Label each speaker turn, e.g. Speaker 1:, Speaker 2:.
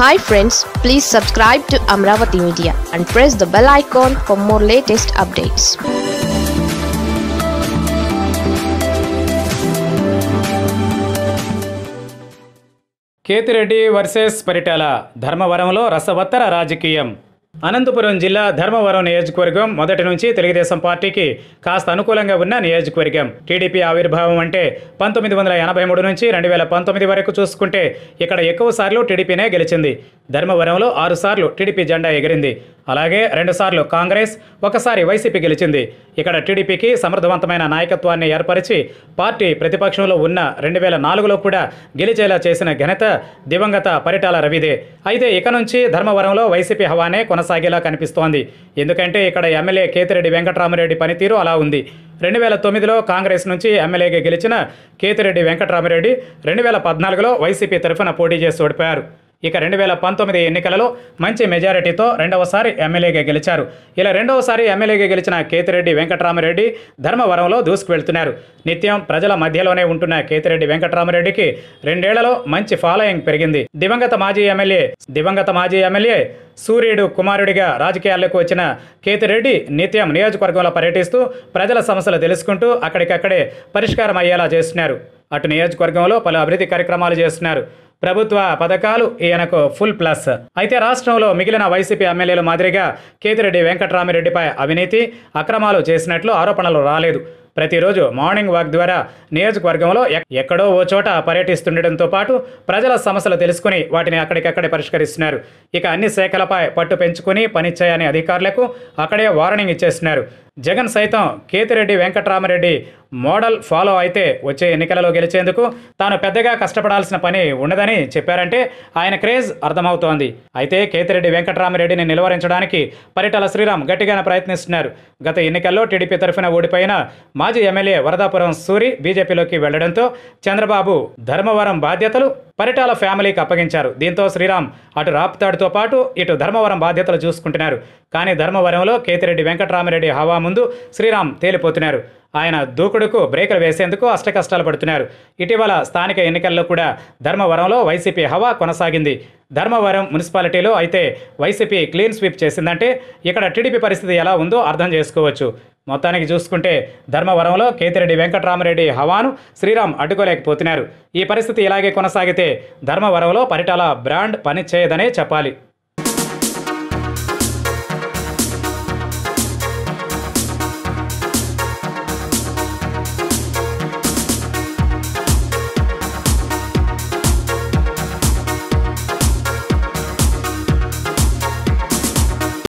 Speaker 1: hi friends please subscribe to Amaravati media and press the bell icon for more latest updates Kethireddy versus Paritala ధర్మవరంలో రసవత్తర రాజకీయం అనంతపురం జిల్లా ధర్మవరం నియోజకవర్గం మొదటి నుంచి తెలుగుదేశం పార్టీకి కాస్త అనుకూలంగా ఉన్న నియోజకవర్గం టీడీపీ ఆవిర్భావం అంటే పంతొమ్మిది వందల ఎనభై మూడు నుంచి రెండు వేల పంతొమ్మిది వరకు చూసుకుంటే ఇక్కడ ఎక్కువ సార్లు టీడీపీనే గెలిచింది ధర్మవరంలో ఆరుసార్లు టీడీపీ జెండా ఎగిరింది అలాగే రెండుసార్లు కాంగ్రెస్ ఒకసారి వైసీపీ గెలిచింది ఇక్కడ టీడీపీకి సమర్థవంతమైన నాయకత్వాన్ని ఏర్పరిచి పార్టీ ప్రతిపక్షంలో ఉన్న రెండు వేల నాలుగులో కూడా గెలిచేలా చేసిన ఘనత దివంగత పరిటాల రవిదే అయితే ఇక నుంచి ధర్మవరంలో వైసీపీ హవానే కొనసాగేలా కనిపిస్తోంది ఎందుకంటే ఇక్కడ ఎమ్మెల్యే కేతిరెడ్డి వెంకటరామరెడ్డి పనితీరు అలా ఉంది రెండు వేల తొమ్మిదిలో కాంగ్రెస్ నుంచి ఎమ్మెల్యేగా గెలిచిన కేతిరెడ్డి వెంకటరామరెడ్డి రెండు వేల పద్నాలుగులో వైసీపీ తరఫున పోటీ చేసి ఓడిపోయారు ఇక రెండు వేల పంతొమ్మిది ఎన్నికలలో మంచి మెజారిటీతో రెండవసారి ఎమ్మెల్యేగా గెలిచారు ఇలా రెండవసారి ఎమ్మెల్యేగా గెలిచిన కేతిరెడ్డి వెంకటరామరెడ్డి ధర్మవరంలో దూసుకువెళ్తున్నారు నిత్యం ప్రజల మధ్యలోనే ఉంటున్న కేతిరెడ్డి వెంకటరామరెడ్డికి రెండేళ్లలో మంచి ఫాలోయింగ్ పెరిగింది దివంగత మాజీ ఎమ్మెల్యే దివంగత మాజీ ఎమ్మెల్యే సూర్యుడు కుమారుడిగా రాజకీయాల్లోకి వచ్చిన కేతిరెడ్డి నిత్యం నియోజకవర్గంలో పర్యటిస్తూ ప్రజల సమస్యలు తెలుసుకుంటూ అక్కడికక్కడే పరిష్కారం అయ్యేలా చేస్తున్నారు అటు నియోజకవర్గంలో పలు అభివృద్ధి కార్యక్రమాలు చేస్తున్నారు ప్రభుత్వ పథకాలు ఈయనకు ఫుల్ ప్లస్ అయితే రాష్ట్రంలో మిగిలిన వైసీపీ ఎమ్మెల్యేల మాదిరిగా కేతిరెడ్డి వెంకటరామిరెడ్డిపై అవినీతి అక్రమాలు చేసినట్లు ఆరోపణలు రాలేదు ప్రతిరోజు మార్నింగ్ వాక్ ద్వారా నియోజకవర్గంలో ఎక్కడో ఓ చోట పర్యటిస్తుండటంతో పాటు ప్రజల సమస్యలు తెలుసుకుని వాటిని అక్కడికక్కడే పరిష్కరిస్తున్నారు ఇక అన్ని శాఖలపై పట్టు పెంచుకుని పనిచేయని అధికారులకు అక్కడే వార్నింగ్ ఇచ్చేస్తున్నారు జగన్ సైతం కేతిరెడ్డి వెంకటరామరెడ్డి మోడల్ ఫాలో అయితే వచ్చే ఎన్నికలలో గెలిచేందుకు తాను పెద్దగా కష్టపడాల్సిన పని ఉండదని చెప్పారంటే ఆయన క్రేజ్ అర్థమవుతోంది అయితే కేతిరెడ్డి వెంకటరామరెడ్డిని నిలువరించడానికి పరిటల శ్రీరామ్ గట్టిగానే ప్రయత్నిస్తున్నారు గత ఎన్నికల్లో టీడీపీ తరఫున ఓడిపోయిన మాజీ ఎమ్మెల్యే వరదాపురం సూరి బీజేపీలోకి వెళ్లడంతో చంద్రబాబు ధర్మవరం బాధ్యతలు పరిటాల ఫ్యామిలీకి అప్పగించారు దీంతో శ్రీరామ్ అటు రాప్తాడుతో పాటు ఇటు ధర్మవరం బాధ్యతలు చూసుకుంటున్నారు కానీ ధర్మవరంలో కేతిరెడ్డి వెంకటరామరెడ్డి హవా ముందు శ్రీరామ్ తేలిపోతున్నారు ఆయన దూకుడుకు బ్రేకులు వేసేందుకు అష్టకష్టాలు పడుతున్నారు ఇటీవల స్థానిక ఎన్నికల్లో కూడా ధర్మవరంలో వైసీపీ హవా కొనసాగింది ధర్మవరం మున్సిపాలిటీలో అయితే వైసీపీ క్లీన్ స్వీప్ చేసిందంటే ఇక్కడ టీడీపీ పరిస్థితి ఎలా ఉందో అర్థం చేసుకోవచ్చు మొత్తానికి చూసుకుంటే ధర్మవరంలో కేతిరెడ్డి వెంకటరామరెడ్డి హవాను శ్రీరామ్ అడ్డుకోలేకపోతున్నారు ఈ పరిస్థితి ఇలాగే కొనసాగితే ధర్మవరంలో పరిటాల బ్రాండ్ పనిచేయదనే చెప్పాలి